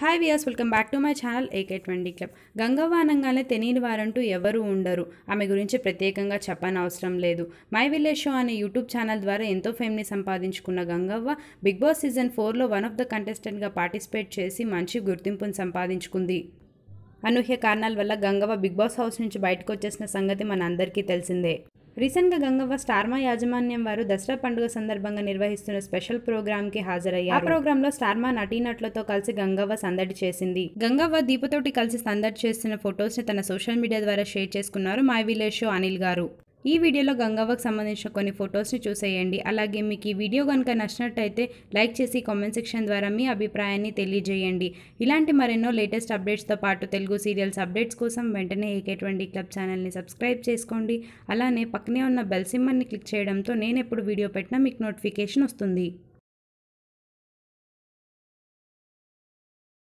hi viewers welcome back to my channel AK twenty club Gangavva అనగానే తెలియని వారంటూ ఎవరూ ఉండరు ఆమె గురించి ప్రత్యేకంగా చెప్పనవసరం లేదు మై విలేజ్ షో అనే యూట్యూబ్ ఛానల్ ద్వారా ఎంతో ఫేమ్ని సంపాదించుకున్న గంగవ్వ బిగ్ బాస్ సీజన్ ఫోర్లో వన్ ఆఫ్ ద కంటెస్టెంట్గా పార్టిసిపేట్ చేసి మంచి గుర్తింపును సంపాదించుకుంది అనూహ్య కారణాల వల్ల గంగవ్వ బిగ్ బాస్ హౌస్ నుంచి బయటకు వచ్చేసిన సంగతి మనందరికీ తెలిసిందే రీసెంట్గా గంగవ్వ స్టార్మా యాజమాన్యం వారు దసరా పండుగ సందర్భంగా నిర్వహిస్తున్న స్పెషల్ ప్రోగ్రామ్ కి హాజరయ్యారు ఆ ప్రోగ్రాంలో స్టార్మా నటీనట్లతో కలిసి గంగవ్వ సందడి చేసింది గంగవ్వ దీపతోటి కలిసి సందడి చేస్తున్న ఫొటోస్ ని తన సోషల్ మీడియా ద్వారా షేర్ చేసుకున్నారు మై విలేజ్ షో అనిల్ గారు ఈ వీడియోలో గంగవ్వకు సంబంధించిన కొన్ని ఫొటోస్ని చూసేయండి అలాగే మీకు ఈ వీడియో కనుక నచ్చినట్టయితే లైక్ చేసి కామెంట్ సెక్షన్ ద్వారా మీ అభిప్రాయాన్ని తెలియజేయండి ఇలాంటి మరెన్నో లేటెస్ట్ అప్డేట్స్తో పాటు తెలుగు సీరియల్స్ అప్డేట్స్ కోసం వెంటనే ఏకే ట్వంటీ క్లబ్ ఛానల్ని సబ్స్క్రైబ్ చేసుకోండి అలానే పక్కనే ఉన్న బెల్ క్లిక్ చేయడంతో నేను ఎప్పుడు వీడియో పెట్టినా మీకు నోటిఫికేషన్ వస్తుంది